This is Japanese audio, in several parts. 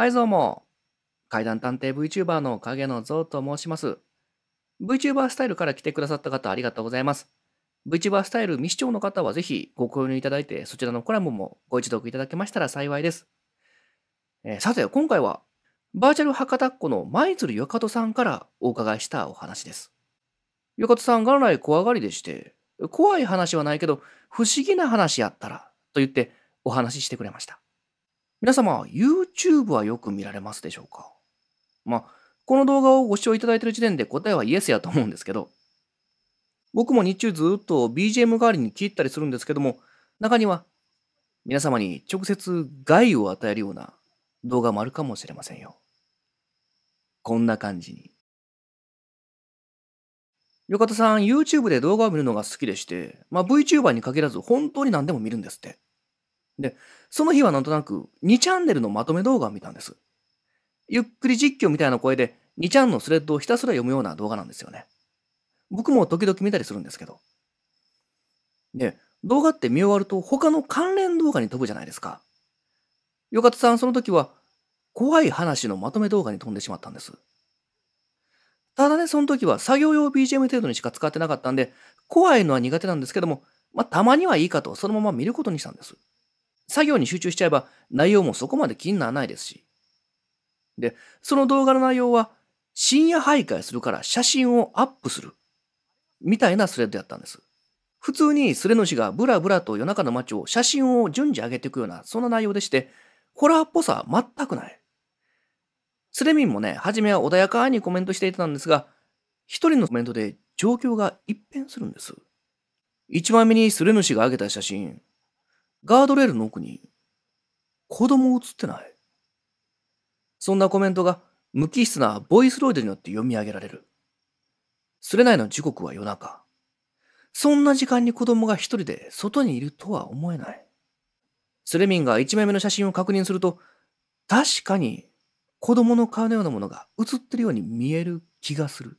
はいどうも。怪談探偵 VTuber の影の像と申します。VTuber スタイルから来てくださった方ありがとうございます。VTuber スタイル未視聴の方はぜひご購入いただいてそちらのコラムもご一読いただけましたら幸いです。えー、さて今回はバーチャル博多っ子の舞鶴よかとさんからお伺いしたお話です。よかとさん元来怖がりでして怖い話はないけど不思議な話やったらと言ってお話ししてくれました。皆様、YouTube はよく見られますでしょうかまあ、この動画をご視聴いただいている時点で答えはイエスやと思うんですけど、僕も日中ずっと BGM 代わりに聞いたりするんですけども、中には皆様に直接害を与えるような動画もあるかもしれませんよ。こんな感じに。よかたさん、YouTube で動画を見るのが好きでして、まあ、VTuber に限らず本当に何でも見るんですって。で、その日はなんとなく2チャンネルのまとめ動画を見たんです。ゆっくり実況みたいな声で2ちゃんのスレッドをひたすら読むような動画なんですよね。僕も時々見たりするんですけど。で、動画って見終わると他の関連動画に飛ぶじゃないですか。よかたさんその時は怖い話のまとめ動画に飛んでしまったんです。ただね、その時は作業用 BGM 程度にしか使ってなかったんで、怖いのは苦手なんですけども、まあ、たまにはいいかとそのまま見ることにしたんです。作業に集中しちゃえば内容もそこまで気にならないですし。で、その動画の内容は深夜徘徊するから写真をアップする。みたいなスレッドやったんです。普通にスレ主がブラブラと夜中の街を写真を順次上げていくような、そんな内容でして、ホラーっぽさは全くない。スレミンもね、初めは穏やかにコメントしていたんですが、一人のコメントで状況が一変するんです。一番目にスレ主が上げた写真、ガードレールの奥に、子供映ってないそんなコメントが無機質なボイスロイドによって読み上げられる。すれないの時刻は夜中。そんな時間に子供が一人で外にいるとは思えない。スレミンが一枚目の写真を確認すると、確かに子供の顔のようなものが映ってるように見える気がする。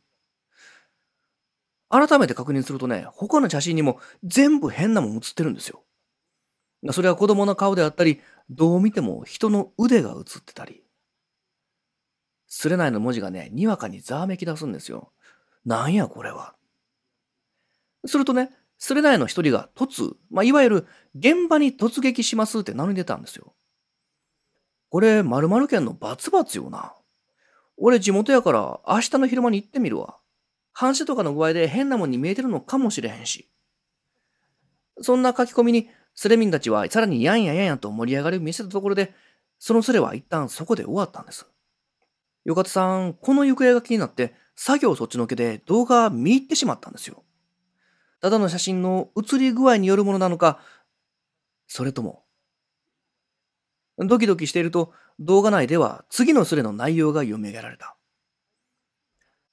改めて確認するとね、他の写真にも全部変なもん写ってるんですよ。それは子供の顔であったり、どう見ても人の腕が映ってたり。すれないの文字がね、にわかにざわめき出すんですよ。なんやこれは。するとね、すれないの一人が突、まあ、いわゆる現場に突撃しますって名乗り出たんですよ。これ、〇〇県のバツバツよな。俺地元やから明日の昼間に行ってみるわ。反射とかの具合で変なもんに見えてるのかもしれへんし。そんな書き込みにセレミンたちはさらにやんややんやと盛り上がりを見せたところで、そのスレは一旦そこで終わったんです。よかトさん、この行方が気になって、作業そっちのけで動画見入ってしまったんですよ。ただの写真の写り具合によるものなのか、それとも。ドキドキしていると、動画内では次のスレの内容が読み上げられた。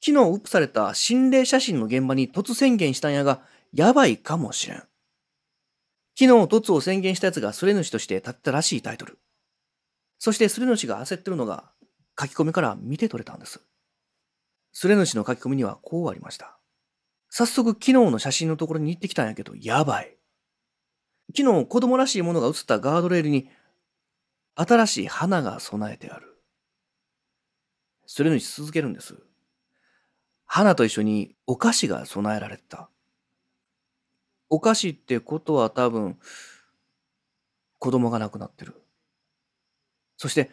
昨日ウップされた心霊写真の現場に突宣言したんやが、やばいかもしれん。昨日、凸を宣言したやつがスレ主として立ったらしいタイトル。そしてスレ主が焦ってるのが書き込みから見て取れたんです。スレ主の書き込みにはこうありました。早速昨日の写真のところに行ってきたんやけど、やばい。昨日子供らしいものが写ったガードレールに新しい花が備えてある。それ主続けるんです。花と一緒にお菓子が備えられてた。お菓子ってことは多分、子供が亡くなってる。そして、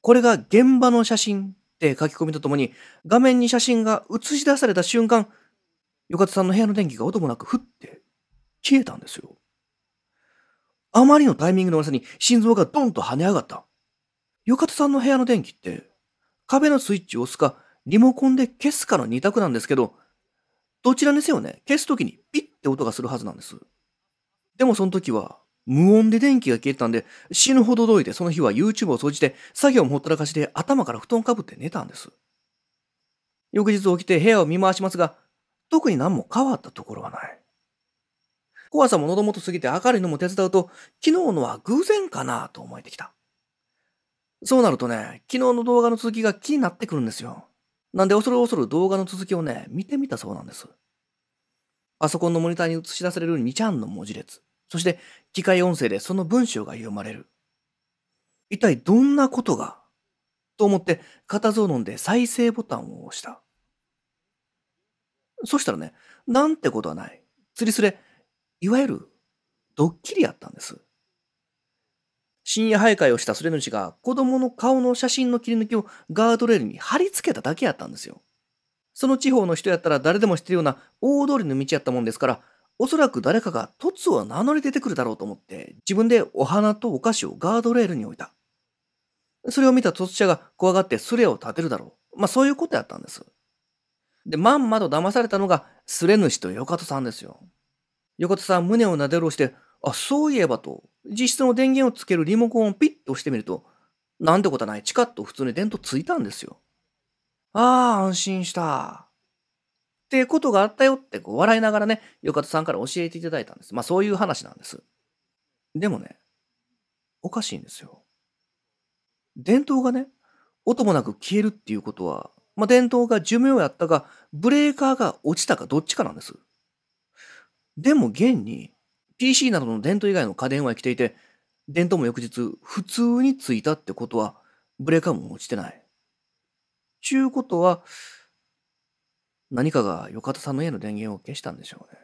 これが現場の写真って書き込みとともに、画面に写真が映し出された瞬間、よかたさんの部屋の電気が音もなく、ふって消えたんですよ。あまりのタイミングの悪さに心臓がドンと跳ね上がった。よかたさんの部屋の電気って、壁のスイッチを押すか、リモコンで消すかの2択なんですけど、どちらにせよね、消すときにピッって音がするはずなんです。でもその時は、無音で電気が消えてたんで、死ぬほどどいて、その日は YouTube を掃じて、作業もほったらかしで頭から布団かぶって寝たんです。翌日起きて部屋を見回しますが、特に何も変わったところはない。怖さも喉元過ぎて明るいのも手伝うと、昨日のは偶然かなと思えてきた。そうなるとね、昨日の動画の続きが気になってくるんですよ。なんで恐る恐る動画の続きをね、見てみたそうなんです。パソコンのモニターに映し出される2ちゃんの文字列。そして、機械音声でその文章が読まれる。一体どんなことがと思って、片を飲んで再生ボタンを押した。そしたらね、なんてことはない。釣りすれ、いわゆる、ドッキリやったんです。深夜徘徊をしたスレ主が子供の顔の写真の切り抜きをガードレールに貼り付けただけやったんですよ。その地方の人やったら誰でも知ってるような大通りの道やったもんですから、おそらく誰かが突を名乗り出てくるだろうと思って、自分でお花とお菓子をガードレールに置いた。それを見た突者が怖がってスレを立てるだろう。まあそういうことやったんです。で、まんまと騙されたのが、スレ主とヨカトさんですよ。ヨカトさん胸をなで下ろして、あ、そういえばと、実質の電源をつけるリモコンをピッと押してみると、なんてことはない、チカッと普通に電灯ついたんですよ。ああ、安心した。ってことがあったよってこう笑いながらね、よかとさんから教えていただいたんです。まあそういう話なんです。でもね、おかしいんですよ。伝統がね、音もなく消えるっていうことは、まあ伝統が寿命やったか、ブレーカーが落ちたかどっちかなんです。でも現に、PC などの伝統以外の家電は生きていて、伝統も翌日普通についたってことは、ブレーカーも落ちてない。ちゅうことは、何かが横田さんの家の電源を消したんでしょうね。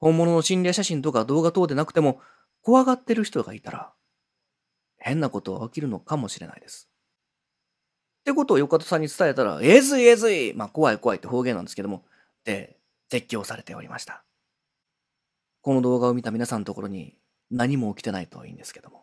本物の心霊写真とか動画等でなくても、怖がってる人がいたら、変なことは起きるのかもしれないです。ってことを横田さんに伝えたら、えずいえずいまあ、怖い怖いって方言なんですけども、で、絶叫されておりました。この動画を見た皆さんのところに何も起きてないといいんですけども。